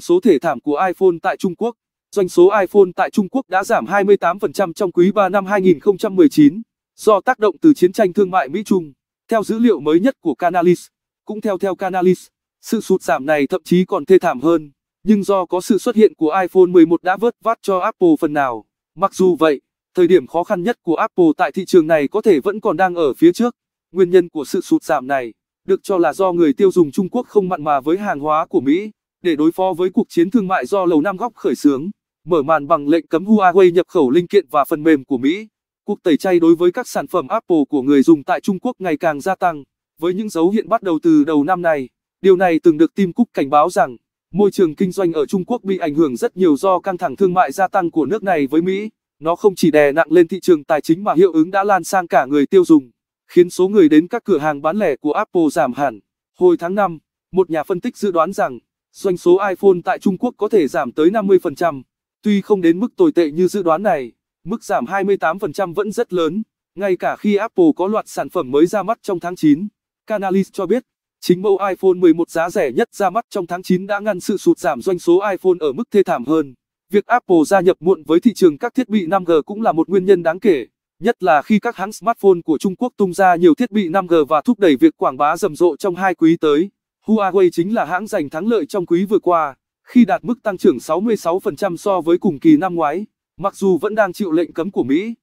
Số thể thảm của iPhone tại Trung Quốc Doanh số iPhone tại Trung Quốc đã giảm 28% trong quý 3 năm 2019 do tác động từ chiến tranh thương mại Mỹ-Trung. Theo dữ liệu mới nhất của Canalys, cũng theo theo Canalys, sự sụt giảm này thậm chí còn thê thảm hơn, nhưng do có sự xuất hiện của iPhone 11 đã vớt vát cho Apple phần nào. Mặc dù vậy, thời điểm khó khăn nhất của Apple tại thị trường này có thể vẫn còn đang ở phía trước. Nguyên nhân của sự sụt giảm này được cho là do người tiêu dùng Trung Quốc không mặn mà với hàng hóa của Mỹ. Để đối phó với cuộc chiến thương mại do Lầu nam Góc khởi xướng, mở màn bằng lệnh cấm Huawei nhập khẩu linh kiện và phần mềm của Mỹ, cuộc tẩy chay đối với các sản phẩm Apple của người dùng tại Trung Quốc ngày càng gia tăng. Với những dấu hiện bắt đầu từ đầu năm nay, điều này từng được Tim Cook cảnh báo rằng môi trường kinh doanh ở Trung Quốc bị ảnh hưởng rất nhiều do căng thẳng thương mại gia tăng của nước này với Mỹ. Nó không chỉ đè nặng lên thị trường tài chính mà hiệu ứng đã lan sang cả người tiêu dùng, khiến số người đến các cửa hàng bán lẻ của Apple giảm hẳn. Hồi tháng 5, một nhà phân tích dự đoán rằng doanh số iPhone tại Trung Quốc có thể giảm tới 50%. Tuy không đến mức tồi tệ như dự đoán này, mức giảm 28% vẫn rất lớn, ngay cả khi Apple có loạt sản phẩm mới ra mắt trong tháng 9. Canalys cho biết, chính mẫu iPhone 11 giá rẻ nhất ra mắt trong tháng 9 đã ngăn sự sụt giảm doanh số iPhone ở mức thê thảm hơn. Việc Apple gia nhập muộn với thị trường các thiết bị 5G cũng là một nguyên nhân đáng kể, nhất là khi các hãng smartphone của Trung Quốc tung ra nhiều thiết bị 5G và thúc đẩy việc quảng bá rầm rộ trong hai quý tới. Huawei chính là hãng giành thắng lợi trong quý vừa qua, khi đạt mức tăng trưởng 66% so với cùng kỳ năm ngoái, mặc dù vẫn đang chịu lệnh cấm của Mỹ.